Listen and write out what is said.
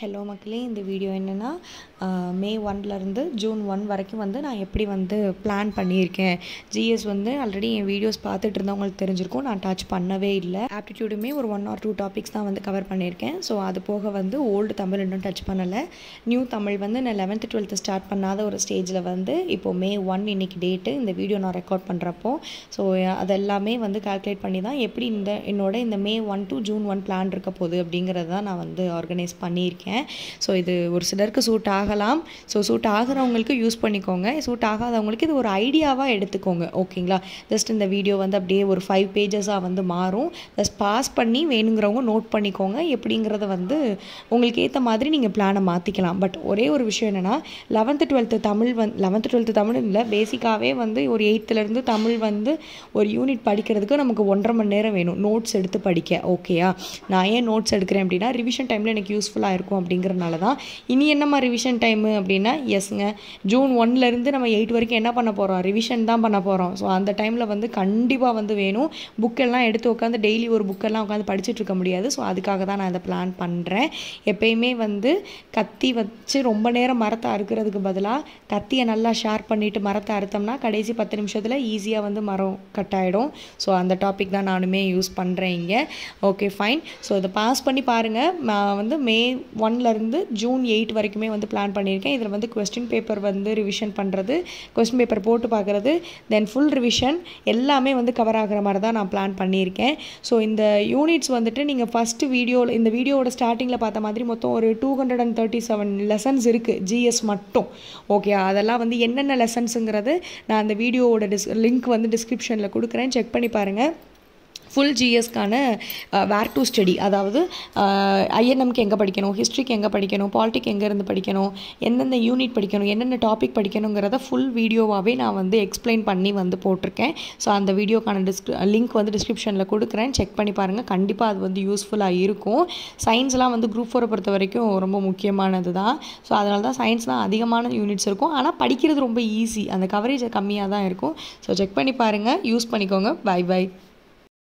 hello மக்களே இந்த video என்னென்னா மே ஒன்லேருந்து ஜூன் ஒன் வரைக்கும் வந்து நான் எப்படி வந்து பிளான் பண்ணியிருக்கேன் ஜிஎஸ் வந்து ஆல்ரெடி என் வீடியோஸ் பார்த்துட்டு இருந்தவங்களுக்கு தெரிஞ்சிருக்கும் நான் டச் பண்ணவே இல்லை ஆப்டிடியூடுமே ஒரு ஒன் ஆர் டூ டாபிக்ஸ் தான் வந்து கவர் பண்ணியிருக்கேன் ஸோ அது போக வந்து ஓல்டு தமிழ் இன்னும் டச் பண்ணலை நியூ தமிழ் வந்து நான் லெவன்த்து டுவெல்த்து ஸ்டார்ட் பண்ணாத ஒரு ஸ்டேஜில் வந்து இப்போது மே ஒன் இன்றைக்கி டேட்டு இந்த வீடியோ நான் ரெக்கார்ட் பண்ணுறப்போ ஸோ அதெல்லாமே வந்து கால்குலேட் பண்ணி தான் எப்படி இந்த என்னோட இந்த May one to June one plan இருக்க போகுது அப்படிங்கிறத தான் நான் வந்து ஆர்கனைஸ் பண்ணியிருக்கேன் பண்ணியிருக்கேன் ஸோ இது ஒரு சிலருக்கு சூட் ஆகலாம் ஸோ சூட் ஆகிறவங்களுக்கு யூஸ் பண்ணிக்கோங்க சூட் ஆகாதவங்களுக்கு இது ஒரு ஐடியாவாக எடுத்துக்கோங்க ஓகேங்களா ஜஸ்ட் இந்த வீடியோ வந்து அப்படியே ஒரு ஃபைவ் பேஜஸாக வந்து மாறும் ஜஸ்ட் பாஸ் பண்ணி வேணுங்கிறவங்க நோட் பண்ணிக்கோங்க எப்படிங்கிறத வந்து உங்களுக்கு ஏற்ற மாதிரி நீங்கள் பிளானை மாற்றிக்கலாம் பட் ஒரே ஒரு விஷயம் என்னென்னா லெவன்த்து டுவெல்த்து தமிழ் வந் லெவன்த்து டுவெல்த்து தமிழ் இல்லை பேசிக்காகவே வந்து ஒரு எயித்துலேருந்து தமிழ் வந்து ஒரு யூனிட் படிக்கிறதுக்கு நமக்கு ஒன்றரை மணி நேரம் வேணும் நோட்ஸ் எடுத்து படிக்க ஓகேயா நான் ஏன் நோட்ஸ் எடுக்கிறேன் அப்படின்னா ரிவிஷன் டைமில் எனக்கு யூஸ்ஃபுல்லாக இருக்கும் இருக்கும் அப்படிங்கிறனால தான் இனி என்னம்மா ரிவிஷன் டைமு அப்படின்னா எஸ்ங்க ஜூன் ஒன்லேருந்து நம்ம எயிட் வரைக்கும் என்ன பண்ண போகிறோம் ரிவிஷன் தான் பண்ண போகிறோம் ஸோ அந்த டைமில் வந்து கண்டிப்பாக வந்து வேணும் புக்கெல்லாம் எடுத்து உட்காந்து டெய்லி ஒரு புக்கெல்லாம் உட்காந்து படிச்சுட்டு இருக்க முடியாது ஸோ அதுக்காக தான் நான் அதை பிளான் பண்ணுறேன் எப்பயுமே வந்து கத்தி வச்சு ரொம்ப நேரம் மரத்தை அறுக்கிறதுக்கு பதிலாக கத்தியை நல்லா ஷேர் பண்ணிவிட்டு மரத்தை அறுத்தோம்னா கடைசி பத்து நிமிஷத்தில் ஈஸியாக வந்து மரம் கட் ஆகிடும் ஸோ அந்த டாபிக் தான் நானுமே யூஸ் பண்ணுறேன் இங்கே ஓகே ஃபைன் ஸோ இதை பாஸ் பண்ணி பாருங்கள் நான் வந்து மே ஒன்லேருந்து ஜூன் எயிட் வரைக்குமே வந்து பிளான் பண்ணியிருக்கேன் இதில் வந்து கொஸ்டின் பேப்பர் வந்து ரிவிஷன் பண்ணுறது கொஸ்டின் பேப்பர் போட்டு பார்க்குறது தென் ஃபுல் ரிவிஷன் எல்லாமே வந்து கவர் ஆகிற மாதிரி தான் நான் பிளான் பண்ணியிருக்கேன் ஸோ இந்த யூனிட்ஸ் வந்துட்டு நீங்கள் ஃபஸ்ட்டு வீடியோவில் இந்த வீடியோவோட ஸ்டார்டிங்கில் பார்த்த மாதிரி மொத்தம் ஒரு two hundred and thirty seven lessons இருக்குது ஜிஎஸ் மட்டும் ஓகே அதெல்லாம் வந்து என்னென்ன லெசன்ஸுங்கிறது நான் அந்த வீடியோவோட டிஸ் லிங்க் வந்து டிஸ்கிரிப்ஷனில் கொடுக்குறேன் செக் பண்ணி பாருங்கள் ஃபுல் ஜிஎஸ்க்கான வேர் டு ஸ்டடி அதாவது ஐஎன்எம்க்கு எங்கே படிக்கணும் ஹிஸ்ட்ரிக்கு எங்கே படிக்கணும் பாலிட்டிக் எங்கேருந்து படிக்கணும் எந்தெந்த யூனிட் படிக்கணும் என்னென்ன டாபிக் படிக்கணுங்கிறத ஃபுல் வீடியோவாகவே நான் வந்து எக்ஸ்பிளைன் பண்ணி வந்து போட்டிருக்கேன் ஸோ அந்த வீடியோக்கான டிஸ்க் லிங்க் வந்து டிஸ்கிரிப்ஷனில் கொடுக்குறேன் செக் பண்ணி பாருங்கள் கண்டிப்பாக அது வந்து யூஸ்ஃபுல்லாக இருக்கும் சயின்ஸ்லாம் வந்து குரூப் ஃபோரை பொறுத்த வரைக்கும் ரொம்ப முக்கியமானது தான் ஸோ அதனால தான் சயின்ஸ் தான் அதிகமான யூனிட்ஸ் இருக்கும் ஆனால் படிக்கிறது ரொம்ப ஈஸி அந்த கவரேஜ் கம்மியாக தான் இருக்கும் ஸோ செக் பண்ணி பாருங்கள் யூஸ் பண்ணிக்கோங்க பை பை